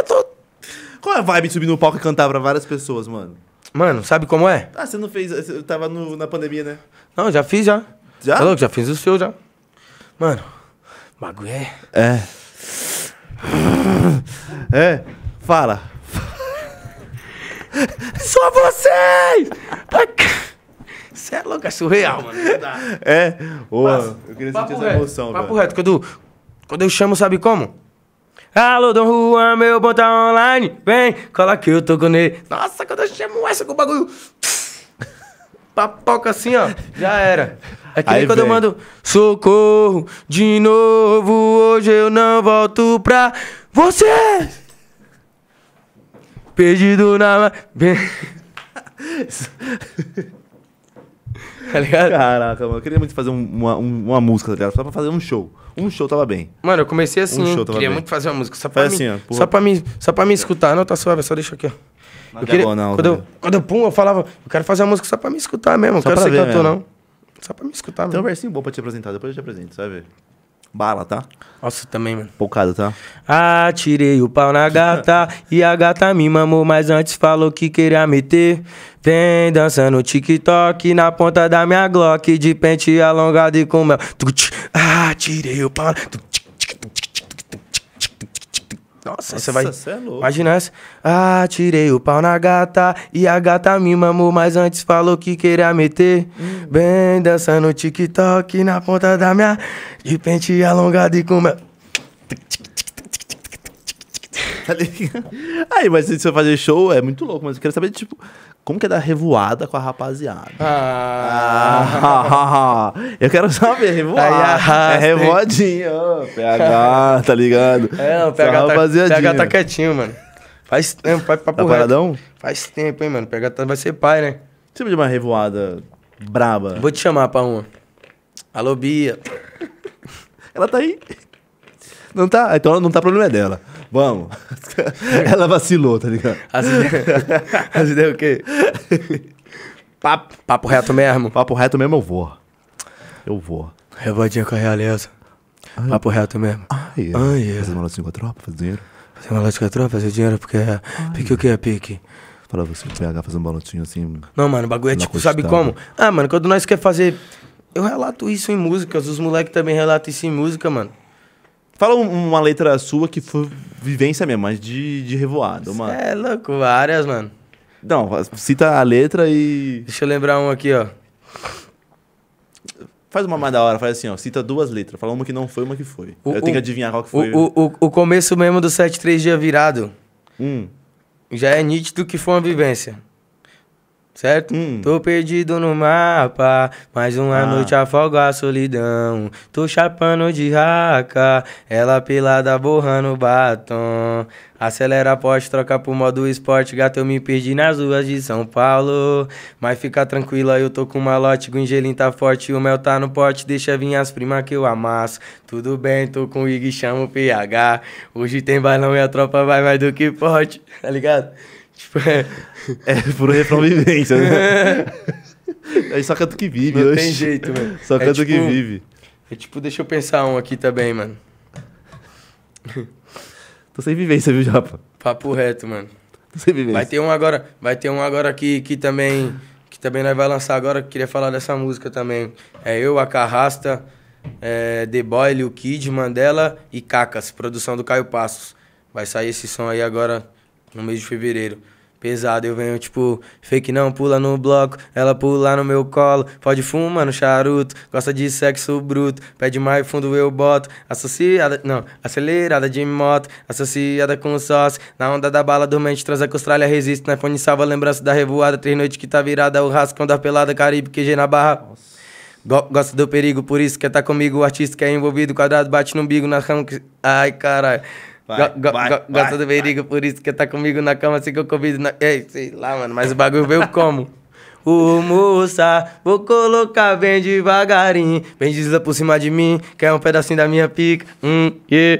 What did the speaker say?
eu tô. Qual é a vibe de subir no palco e cantar pra várias pessoas, mano? Mano, sabe como é? Ah, você não fez. Eu tava no, na pandemia, né? Não, já fiz já. Já? Tá louco? Já fiz o seu já. Mano, o bagulho é. É. É. Fala. Só vocês! Você é louco, é surreal, mano. Não dá. É. Ô, eu queria sentir essa emoção, emoção, Papo reto, quando, quando eu chamo, sabe como? Alô, Dom Juan, meu botão tá online. Vem, cola que eu tô com ele. Nossa, quando eu chamo essa com o bagulho. Papoca assim, ó. Já era. É que Aí nem quando eu mando socorro de novo. Hoje eu não volto pra você. Perdido na. tá ligado? Caraca, mano. Eu queria muito fazer uma, uma música, tá ligado? Só pra fazer um show. Um show tava bem. Mano, eu comecei assim. Um show tava queria bem. muito fazer uma música. Só pra, mim, assim, ó, só pra, mim, só pra me escutar. Não, tá suave, só deixa aqui, ó. Não eu queria, bom, não, quando, eu, tá quando eu pum, eu falava, eu quero fazer uma música só pra me escutar mesmo. Não quero ser cantor, né? não. Só pra me escutar, mano. Tem um versinho bom pra te apresentar, depois eu te apresento, você vai ver. Bala, tá? Nossa, também, mano. Poucado, tá? Ah, tirei o pau na gata e a gata me mamou, mas antes falou que queria meter. Vem dança no TikTok, na ponta da minha Glock, de pente alongado e com mel. Ah, tirei o pau. Nossa, você vai. Você é louco. Imagina essa. Ah, tirei o pau na gata e a gata me mamou, mas antes falou que queria meter. Hum. Bem dançando TikTok na ponta da minha. De pente alongado e com meu Aí, mas se você fazer show, é muito louco, mas eu quero saber, tipo, como que é dar revoada com a rapaziada? Ah. ah eu quero saber, revoada. Ah, é revoadinho, PH, tá ligado? É, o PH, tá, PH tá quietinho, mano. Faz tempo, faz papo tá paradão? Faz tempo, hein, mano. PH tá, vai ser pai, né? Você de uma revoada braba. Vou te chamar pra uma. Alô, Bia. Ela tá aí. Não tá? Ah, então não tá, problema é dela. Vamos. Ela vacilou, tá ligado? As ideias, as ideias o quê? papo, papo reto mesmo. Papo reto mesmo eu vou. Eu vou. Rebadinha com a realeza. Ai, papo reto mesmo. ai é. Ah, Fazer uma lote com a tropa, fazer dinheiro. Fazer uma lote com a tropa, fazer dinheiro, porque é... Ai. Pique o que é pique? Falar você, o PH fazer um balotinho assim... Não, mano, o bagulho é tipo, costada. sabe como? Ah, mano, quando nós quer fazer... Eu relato isso em músicas, os moleques também relatam isso em música, mano. Fala uma letra sua que foi vivência mesmo, mas de, de revoado, mano. é louco, várias, mano. Não, cita a letra e. Deixa eu lembrar uma aqui, ó. Faz uma mais da hora, faz assim, ó. Cita duas letras. Fala uma que não foi, uma que foi. O, eu tenho que adivinhar qual que foi. O, o, o começo mesmo do 73 dia virado. Hum. Já é nítido que foi uma vivência certo? Hum. Tô perdido no mapa, mais uma ah. noite afoga a solidão. Tô chapando de raca, ela pelada borrando batom. Acelera após, troca pro modo esporte, gato, eu me perdi nas ruas de São Paulo. Mas fica tranquila, eu tô com malote, o engelim tá forte, o mel tá no pote, deixa vir as primas que eu amasso. Tudo bem, tô com o Ig, chamo o PH. Hoje tem bailão e a tropa vai mais do que pode, tá ligado? Tipo, é. É puro refrão vivência, né? Aí só canta que vive, Não tem jeito, mano. Só canta é, tipo, que vive. É tipo, deixa eu pensar um aqui também, mano. Tô sem vivência, viu, Japa? Papo reto, mano. Tô sem vivência. Vai ter um agora, vai ter um agora que, que também. Que também nós vai lançar agora, que queria falar dessa música também. É eu, a Carrasta, é, The Boy, Lil Kid, Mandela e Cacas, produção do Caio Passos. Vai sair esse som aí agora no mês de fevereiro. Pesado, eu venho tipo, fake não, pula no bloco, ela pula no meu colo, pode fumar no charuto, gosta de sexo bruto, pede mais fundo eu boto, associada, não, acelerada de moto, associada com sócio, na onda da bala dormente, transa com Austrália, resiste, na fone salva lembrança da revoada, três noites que tá virada, o rascão da pelada, Caribe, QG na barra. Nossa. Gosta do perigo, por isso quer tá comigo, o artista que é envolvido, quadrado bate no bigo na rama que... Ai, caralho. Vai, vai, vai, gosta do Berigo, por isso que tá comigo na cama, assim que eu convido. Na... Ei, sei lá, mano, mas o bagulho veio como? O moça, vou colocar bem devagarinho. Bem desla por cima de mim, quer um pedacinho da minha pica. Hum, yeah.